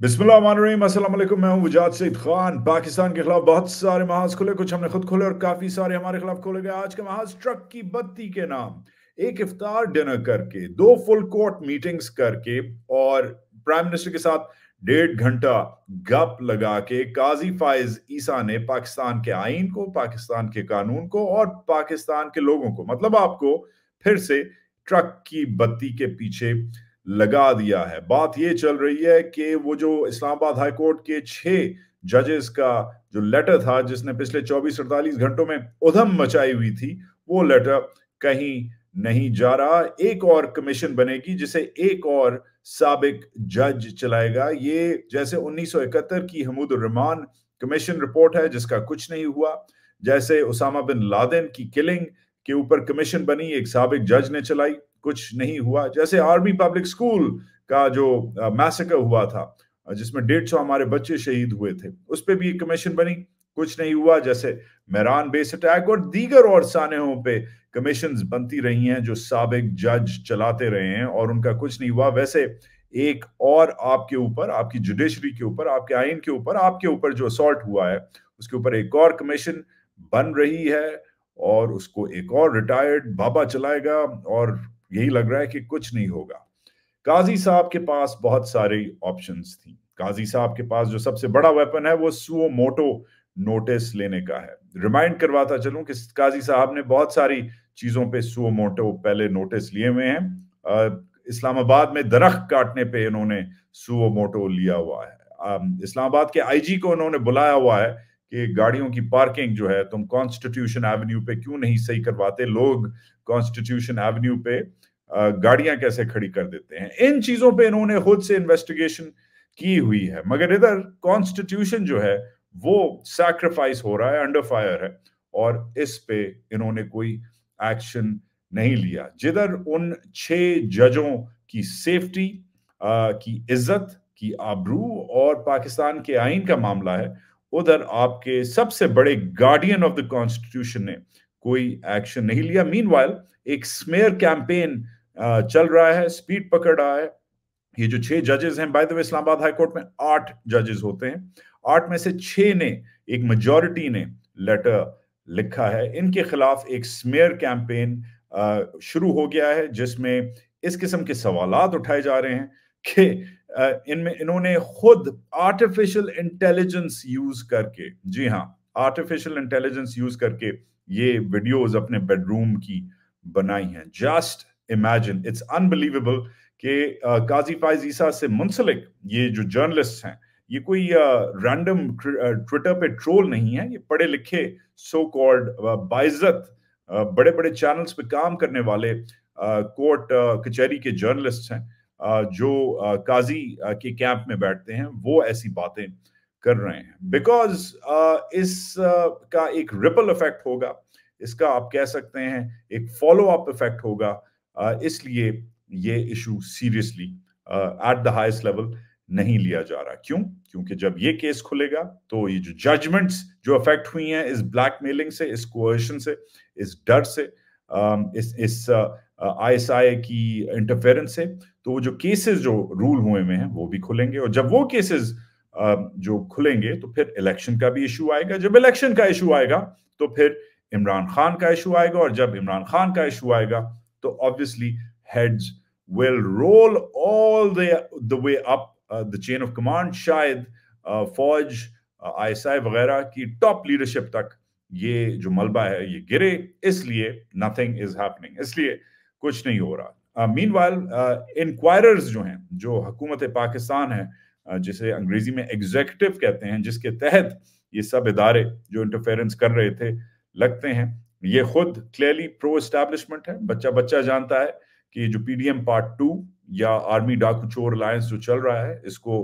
बिस्मिल्लाम मैं हूं वजाद सईद खान पाकिस्तान के खिलाफ बहुत सारे महाज खुले कुछ हमने खुद खोले और काफी सारे हमारे खिलाफ खोले गए आज के महाज ट्रक की बत्ती के नाम एक इफ्तार डिनर करके दो फुल कोर्ट मीटिंग्स करके और प्राइम मिनिस्टर के साथ डेढ़ घंटा गप लगा के काजी फाइज ईसा ने पाकिस्तान के आइन को पाकिस्तान के कानून को और पाकिस्तान के लोगों को मतलब आपको फिर से ट्रक की बत्ती के पीछे लगा दिया है बात यह चल रही है कि वो जो इस्लामाबाद हाई कोर्ट के छह जजेस का जो लेटर था जिसने पिछले 24-48 घंटों में उधम मचाई हुई थी वो लेटर कहीं नहीं जा रहा एक और कमीशन बनेगी जिसे एक और सबक जज चलाएगा ये जैसे 1971 की हमूद रहमान कमीशन रिपोर्ट है जिसका कुछ नहीं हुआ जैसे उसामा बिन लादेन की किलिंग के ऊपर कमीशन बनी एक सबक जज ने चलाई कुछ नहीं हुआ जैसे आर्मी पब्लिक स्कूल का जो मैसेकर हुआ था जिसमें डेढ़ सौ हमारे बच्चे शहीद हुए थे उस पर भी एक कमीशन बनी कुछ नहीं हुआ जैसे मेरान बेस अटैक और दीगर और सानहों पे कमीशन बनती रही हैं जो सबक जज चलाते रहे हैं और उनका कुछ नहीं हुआ वैसे एक और आपके ऊपर आपकी जुडिशरी के ऊपर आपके आइन के ऊपर आपके ऊपर जो असॉल्ट हुआ है उसके ऊपर एक और कमीशन बन रही है और उसको एक और रिटायर्ड बाबा चलाएगा और यही लग रहा है कि कुछ नहीं होगा काजी साहब के पास बहुत सारे ऑप्शंस थी काजी साहब के पास जो सबसे बड़ा वेपन है वो सुओ मोटो नोटिस लेने का है रिमाइंड करवाता चलूं कि काजी साहब ने बहुत सारी चीजों पे सुओ मोटो पहले नोटिस लिए हुए हैं इस्लामाबाद में दरख्त काटने पे इन्होंने सुओ मोटो लिया हुआ है इस्लामाबाद के आईजी को इन्होंने बुलाया हुआ है कि गाड़ियों की पार्किंग जो है तुम कॉन्स्टिट्यूशन एवेन्यू पे क्यों नहीं सही करवाते लोग कॉन्स्टिट्यूशन एवेन्यू पे गाड़ियां कैसे खड़ी कर देते हैं इन चीजों पे इन्होंने खुद से इन्वेस्टिगेशन की हुई है मगर इधर कॉन्स्टिट्यूशन जो है वो सैक्रिफाइस हो रहा है अंडर फायर है और इस पे इन्होंने कोई एक्शन नहीं लिया जिधर उन छह जजों की सेफ्टी आ, की इज्जत की आबरू और पाकिस्तान के आइन का मामला है उधर आपके सबसे बड़े गार्डियन ऑफ द कॉन्स्टिट्यूशन ने कोई एक्शन नहीं लिया मीन एक स्मेयर कैंपेन चल रहा है स्पीड पकड़ रहा है ये जो छह जजेस हैं by the way Islamabad high court में आठ जजेस होते हैं आठ में से छह ने एक मेजोरिटी ने लेटर लिखा है इनके खिलाफ एक स्मेयर कैंपेन शुरू हो गया है जिसमें इस किस्म के सवाल उठाए जा रहे हैं कि इनमें इन्होंने खुद आर्टिफिशियल इंटेलिजेंस यूज करके जी हाँ आर्टिफिशियल इंटेलिजेंस यूज करके ये वीडियोस अपने बेडरूम की बनाई हैं जस्ट इमेजिन इट्स अनबिलीवेबल कि काजी फाइज ईसा से मुंसलिक ये जो जर्नलिस्ट हैं ये कोई रैंडम ट्विटर पे ट्रोल नहीं है ये पढ़े लिखे सो कॉल्ड बाइजत बड़े बड़े चैनल्स पे काम करने वाले कोर्ट कचहरी के जर्नलिस्ट हैं जो काजी के कैंप में बैठते हैं वो ऐसी बातें कर रहे हैं बिकॉज इस का एक रिपल इफेक्ट होगा इसका आप कह सकते हैं एक फॉलो अप इफेक्ट होगा इसलिए ये issue seriously at the highest level नहीं लिया जा रहा क्यों क्योंकि जब ये केस खुलेगा तो ये जो जजमेंट्स जो अफेक्ट हुई हैं इस ब्लैक मेलिंग से इस क्वेश्चन से इस डर से इस इस आईएसआई की इंटरफेरेंस से तो वो जो केसेस जो रूल हुए हुए हैं वो भी खुलेंगे और जब वो केसेस जो खुलेंगे तो फिर इलेक्शन का भी इशू आएगा जब इलेक्शन का इशू आएगा तो फिर इमरान खान का इशू आएगा और जब इमरान खान का इशू आएगा तो obviously heads will roll all the the way up the chain of command शायद फौज आईएसआई वगैरह की टॉप लीडरशिप तक ये जो मलबा है ये गिरे इसलिए नथिंग इज हैपनिंग इसलिए कुछ नहीं हो रहा मीनवाइल uh, इंक्वायरर्स uh, जो हैं जो हकूमत पाकिस्तान है uh, जिसे अंग्रेजी में एग्जेक्टिव कहते हैं जिसके तहत ये सब इदारे जो इंटरफेरेंस कर रहे थे लगते हैं ये खुद क्लियरली प्रो इस्टेब्लिशमेंट है बच्चा बच्चा जानता है कि जो पीडीएम पार्ट टू या आर्मी डाकू चोर अलायंस जो चल रहा है इसको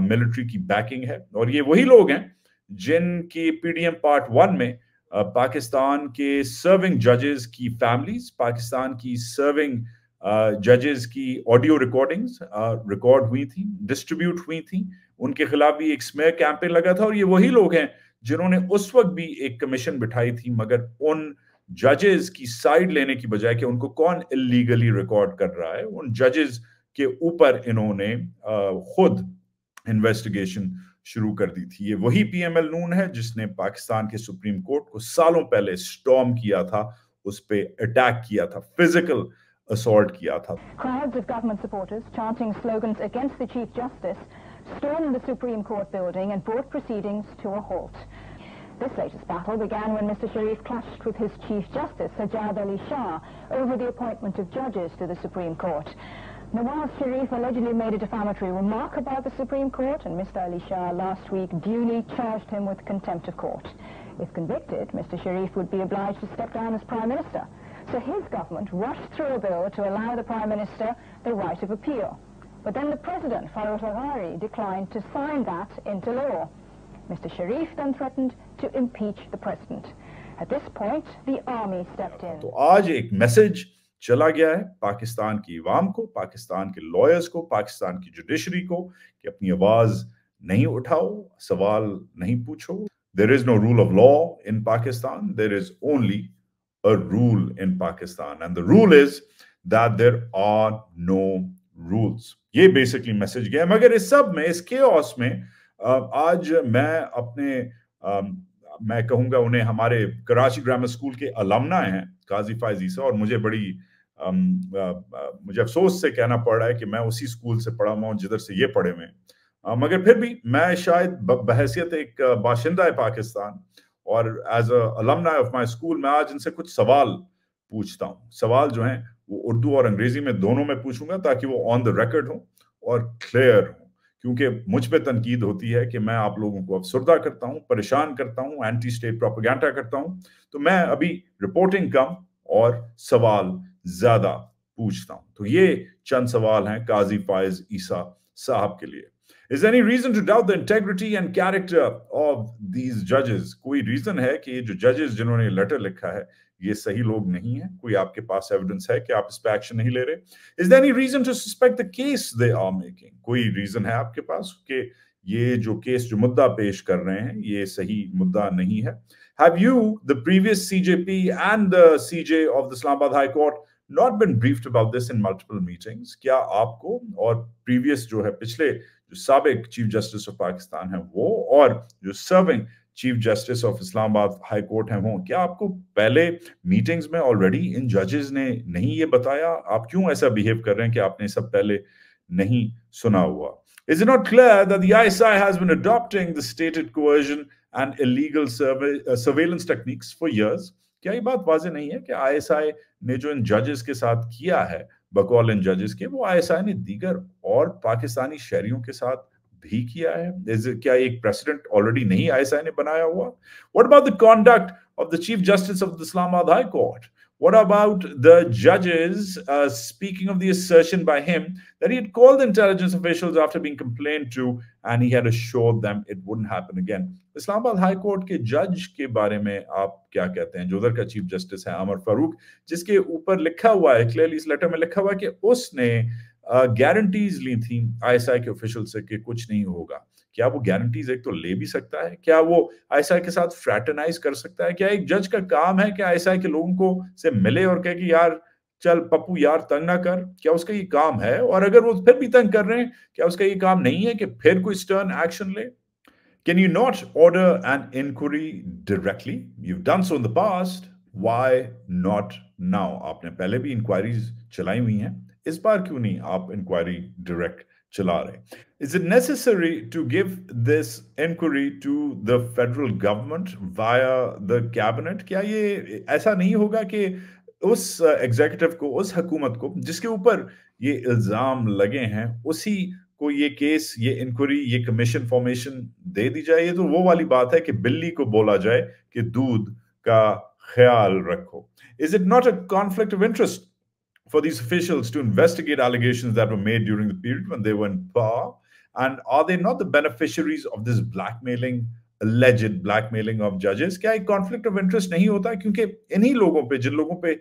मिलिट्री की बैकिंग है और ये वही लोग हैं जिनकी पीडीएम पार्ट वन में पाकिस्तान के सर्विंग जजेस की फैमिलीज पाकिस्तान की सर्विंग जजेस uh, की ऑडियो रिकॉर्डिंग्स रिकॉर्ड हुई थी डिस्ट्रीब्यूट हुई थी उनके खिलाफ भी एक स्मेयर कैंपेन लगा था और ये वही लोग हैं जिन्होंने उस वक्त भी एक कमीशन बिठाई थी मगर उन जजेस की साइड लेने की बजाय कि उनको कौन इलीगली रिकॉर्ड कर रहा है उन जजेस के ऊपर इन्होंने uh, खुद इन्वेस्टिगेशन शुरू कर दी थी ये वही पीएमएल नून है जिसने पाकिस्तान के सुप्रीम कोर्ट को सालों पहले स्टॉम किया था उस पर अटैक किया था फिजिकल assault किया Crowds of government supporters chanting slogans against the chief justice stormed the Supreme Court building and brought proceedings to a halt. This latest battle began when Mr. Sharif clashed with his Chief Justice, Sajjad Ali Shah, over the appointment of judges to the Supreme Court. Nawaz Sharif allegedly made a defamatory remark about the Supreme Court, and Mr. Ali Shah last week duly charged him with contempt of court. If convicted, Mr. Sharif would be obliged to step down as Prime Minister. So his government rushed through a bill to allow the Prime Minister the right of appeal. But then the President, Farouk Hariri, declined to sign that into law. Mr Sharif then threatened to impeach the President. At this point, the army stepped in. So today, a message चला गया है पाकिस्तान की इवाम को पाकिस्तान के lawyers को पाकिस्तान की judiciary को कि अपनी आवाज़ नहीं उठाओ सवाल नहीं पूछो there is no rule of law in Pakistan. There is only a rule in Pakistan. And the rule is that there are no rules. ये basically मैसेज गया मगर इस सब में इस chaos में आज मैं अपने मैं कहूंगा उन्हें हमारे कराची ग्रामर स्कूल के अलामना हैं काजी फायजीसा और मुझे बड़ी मुझे अफसोस से कहना पड़ रहा है कि मैं उसी स्कूल से पढ़ा हुआ हूँ जिधर से ये पढ़े हुए मगर फिर भी मैं शायद बहसियत एक बाशिंदा है पाकिस्तान और as alumna of my school मैं आज इनसे कुछ सवाल पूछता हूँ सवाल जो है वो उर्दू और अंग्रेजी में दोनों में पूछूंगा ताकि वो ऑन द रिकॉर्ड हो और क्लियर हो क्योंकि मुझ पर तनकीद होती है कि मैं आप लोगों को अफसरदा करता हूँ परेशान करता हूँ एंटी स्टेट प्रोपोगेंटा करता हूँ तो मैं अभी रिपोर्टिंग कम और सवाल ज्यादा पूछता हूँ तो ये चंद सवाल हैं काजी फायज ईसा साहब के लिए Is there any reason to doubt the integrity and character of these judges? कोई reason है कि ये जो judges जिन्होंने letter लिखा है, ये सही लोग नहीं हैं? कोई आपके पास evidence है कि आप इस पे action नहीं ले रहे? Is there any reason to suspect the case they are making? कोई reason है आपके पास कि ये जो case जो मुद्दा पेश कर रहे हैं, ये सही मुद्दा नहीं है? Have you the previous CJP and the CJ of the Islamabad High Court not been briefed about this in multiple meetings? क्या आपको और previous जो है पिछले जो सबक चीफ जस्टिस ऑफ पाकिस्तान है वो और जो serving chief justice of Islamabad high court है वो क्या आपको पहले मीटिंग्स में ऑलरेडी इन जजेस ने नहीं ये बताया आप क्यों ऐसा बिहेव कर रहे हैं कि आपने सब पहले नहीं सुना हुआ is it not clear that the ISI has been adopting the stated coercion and illegal survey, uh, surveillance techniques क्या ये बात वाजे नहीं है कि आईएसआई ने जो इन जजेस के साथ किया है बकौल इन जजेस के वो आईएसआई ने दीगर और पाकिस्तानी शहरियों के साथ भी किया है क्या एक प्रेसिडेंट ऑलरेडी नहीं आईएसआई ने बनाया हुआ what about the conduct of the chief justice of the Islamabad high court What about the judges uh, speaking of the assertion by him that he had called intelligence officials after being complained to and he had assured them it wouldn't happen again? Islamabad High Court, के judge के बारे में आप क्या कहते हैं जो उधर का चीफ जस्टिस है अमर फारूक जिसके ऊपर लिखा हुआ है क्लियरली इस लेटर में लिखा हुआ है कि उसने गारंटीज uh, ली थी आईएसआई के ऑफिशियल से कि कुछ नहीं होगा क्या वो गारंटीज एक तो ले भी सकता है क्या वो आईएसआई के साथ फ्रैटनाइज कर सकता है क्या एक जज का काम है कि आईएसआई के लोगों को से मिले और कहे कि यार चल पप्पू यार तंग ना कर क्या उसका ये काम है और अगर वो फिर भी तंग कर रहे हैं क्या उसका ये काम नहीं है कि फिर कोई स्टर्न एक्शन ले can you not order an inquiry directly you done so in the past why not now आपने पहले भी इंक्वायरीज चलाई हुई हैं इस बार क्यों नहीं आप इंक्वायरी डायरेक्ट चला रहे is it necessary to give this inquiry to the federal government via the cabinet क्या ये ऐसा नहीं होगा कि उस एग्जीक्यूटिव uh, को उस हकूमत को जिसके ऊपर ये इल्जाम लगे हैं उसी को ये केस ये इंक्वायरी ये कमीशन फॉर्मेशन दे दी जाए ये तो वो वाली बात है कि बिल्ली को बोला जाए कि दूध का ख्याल रखो is it not a conflict of interest for these officials to investigate allegations that were made during the period when they were in power? And are they not the beneficiaries of this blackmailing, alleged blackmailing of judges? क्या एक conflict of interest नहीं होता क्योंकि इन्हीं लोगों पे जिन लोगों पे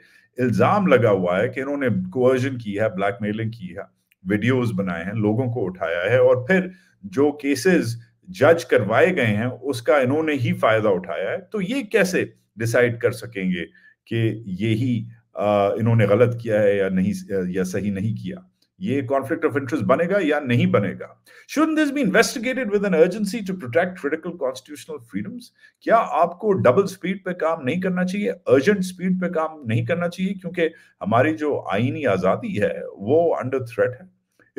इल्जाम लगा हुआ है कि इन्होंने coercion की है, blackmailing की है, videos बनाए हैं, लोगों को उठाया है और फिर जो cases जज करवाए गए हैं उसका इन्होंने ही फायदा उठाया है तो ये कैसे डिसाइड कर सकेंगे कि यही इन्होंने गलत किया है या नहीं या सही नहीं किया ये कॉन्फ्लिक्ट ऑफ इंटरेस्ट बनेगा या नहीं बनेगा should this be investigated with an urgency to protect critical constitutional freedoms क्या आपको डबल स्पीड पे काम नहीं करना चाहिए अर्जेंट स्पीड पे काम नहीं करना चाहिए क्योंकि हमारी जो आईनी आजादी है वो अंडर थ्रेट है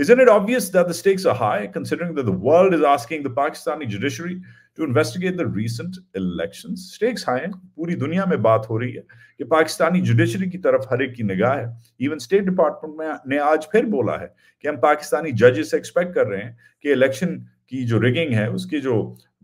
Isn't it obvious that the stakes are high, considering that the world is asking the Pakistani judiciary to investigate the recent election stakes high हैं पूरी दुनिया में बात हो रही है कि पाकिस्तानी जुडिशरी की तरफ हर एक की निगाह है इवन स्टेट डिपार्टमेंट में ने आज फिर बोला है कि हम पाकिस्तानी जजेस से एक्सपेक्ट कर रहे हैं कि इलेक्शन की जो रिगिंग है उसकी जो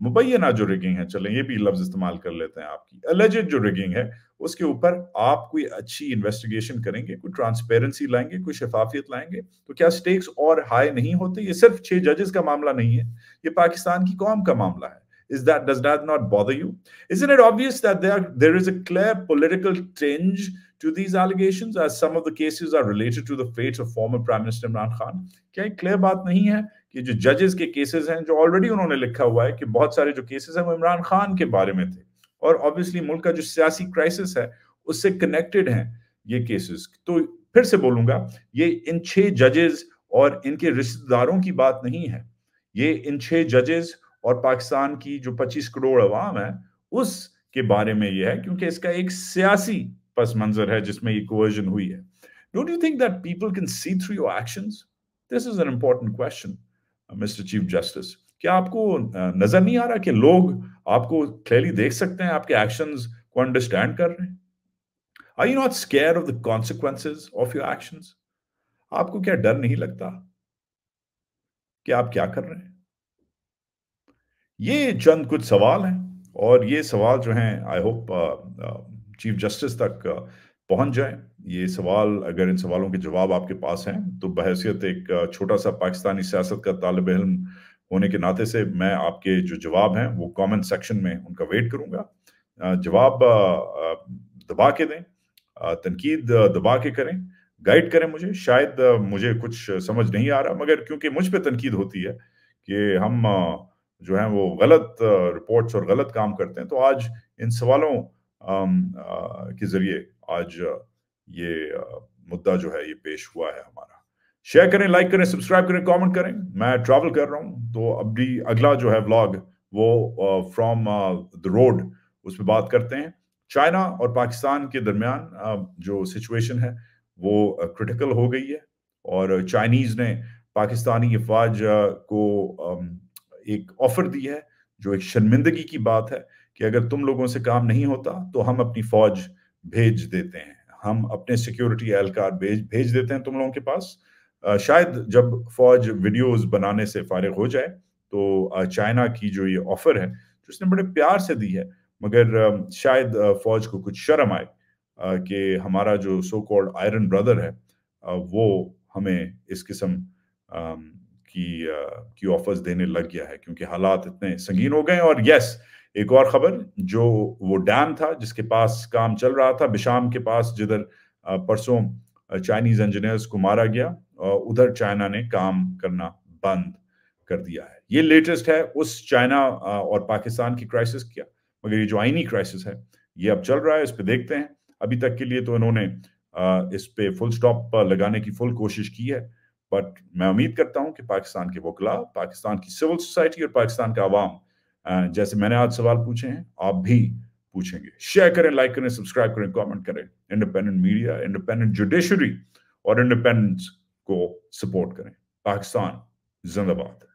मुबैना जो रिगिंग है चलें ये भी लफ्ज इस्तेमाल कर लेते हैं आपकी अलजेड जो रिगिंग है उसके ऊपर आप कोई अच्छी इन्वेस्टिगेशन करेंगे कोई ट्रांसपेरेंसी लाएंगे कोई शफाफियत लाएंगे तो क्या स्टेक्स और हाई नहीं होते ये सिर्फ छह जजेस का मामला नहीं है ये पाकिस्तान की कौम का मामला है is that does that not bother you? Isn't it obvious that there there is a clear political tinge to these allegations, as some of the cases are related to the fate of former Prime Minister Imran Khan? क्या ये clear baat nahi hai ki jo judges ke cases hain jo already unhone likha hua hai ki bahut sare jo cases hain wo imran khan ke bare mein the aur obviously mulk ka jo siyasi crisis hai usse connected hain ye cases to फिर से बोलूंगा ये इन छह जजेस और इनके रिश्तेदारों की बात नहीं है ये इन छह जजेस और पाकिस्तान की जो 25 करोड़ अवाम है उस के बारे में यह है क्योंकि इसका एक सियासी पस मंजर है जिसमें ये कोवर्जन हुई है don't you think that people can see through your action this is an important question mister chief justice क्या आपको uh, नजर नहीं आ रहा कि लोग आपको क्लियरली देख सकते हैं आपके एक्शन को अंडरस्टैंड कर रहे हैं are you not scare of the consequences of your actions आपको क्या डर नहीं लगता कि आप क्या कर रहे हैं ये चंद कुछ सवाल हैं और ये सवाल जो हैं आई होप चीफ जस्टिस तक uh, पहुंच जाए ये सवाल अगर इन सवालों के जवाब आपके पास हैं तो बहसीत एक uh, छोटा सा पाकिस्तानी सियासत का तालब इलम होने के नाते से मैं आपके जो जवाब हैं वो कमेंट सेक्शन में उनका वेट करूंगा uh, जवाब दबा के दें तनकीद दबा के करें गाइड करें मुझे शायद मुझे कुछ समझ नहीं आ रहा मगर क्योंकि मुझ पर तनकीद होती है कि हम जो है वो गलत रिपोर्ट्स और गलत काम करते हैं तो आज इन सवालों के जरिए आज ये मुद्दा जो है ये पेश हुआ है हमारा शेयर करें लाइक करें सब्सक्राइब करें कमेंट करें मैं ट्रैवल कर रहा हूँ तो अब भी अगला जो है व्लॉग वो फ्रॉम द रोड उस पर बात करते हैं चाइना और पाकिस्तान के दरमियान जो सिचुएशन है वो क्रिटिकल हो गई है और चाइनीज ने पाकिस्तानी अफवाज को एक ऑफर दी है जो एक शर्मिंदगी की बात है कि अगर तुम लोगों से काम नहीं होता तो हम अपनी फौज भेज देते हैं हम अपने सिक्योरिटी एहलकार भेज भेज देते हैं तुम लोगों के पास आ, शायद जब फौज वीडियोस बनाने से फारिग हो जाए तो चाइना की जो ये ऑफर है जो उसने बड़े प्यार से दी है मगर शायद फौज को कुछ शर्म आए कि हमारा जो सो कॉल्ड आयरन ब्रदर है वो हमें इस किस्म की की ऑफर्स देने लग गया है क्योंकि हालात इतने संगीन हो गए और यस एक और खबर जो वो डैम था जिसके पास काम चल रहा था बिशाम के पास जिधर परसों चाइनीज इंजीनियर्स को मारा गया उधर चाइना ने काम करना बंद कर दिया है ये लेटेस्ट है उस चाइना और पाकिस्तान की क्राइसिस क्या मगर ये जो आइनी क्राइसिस है ये अब चल रहा है इस पर देखते हैं अभी तक के लिए तो इन्होंने इस पे फुल स्टॉप लगाने की फुल कोशिश की है बट मैं उम्मीद करता हूँ कि पाकिस्तान के वकला पाकिस्तान की सिविल सोसाइटी और पाकिस्तान का आवाम जैसे मैंने आज सवाल पूछे हैं आप भी पूछेंगे शेयर करें लाइक करें सब्सक्राइब करें कमेंट करें इंडिपेंडेंट मीडिया इंडिपेंडेंट जुडिशरी और इंडिपेंडेंस को सपोर्ट करें पाकिस्तान जिंदाबाद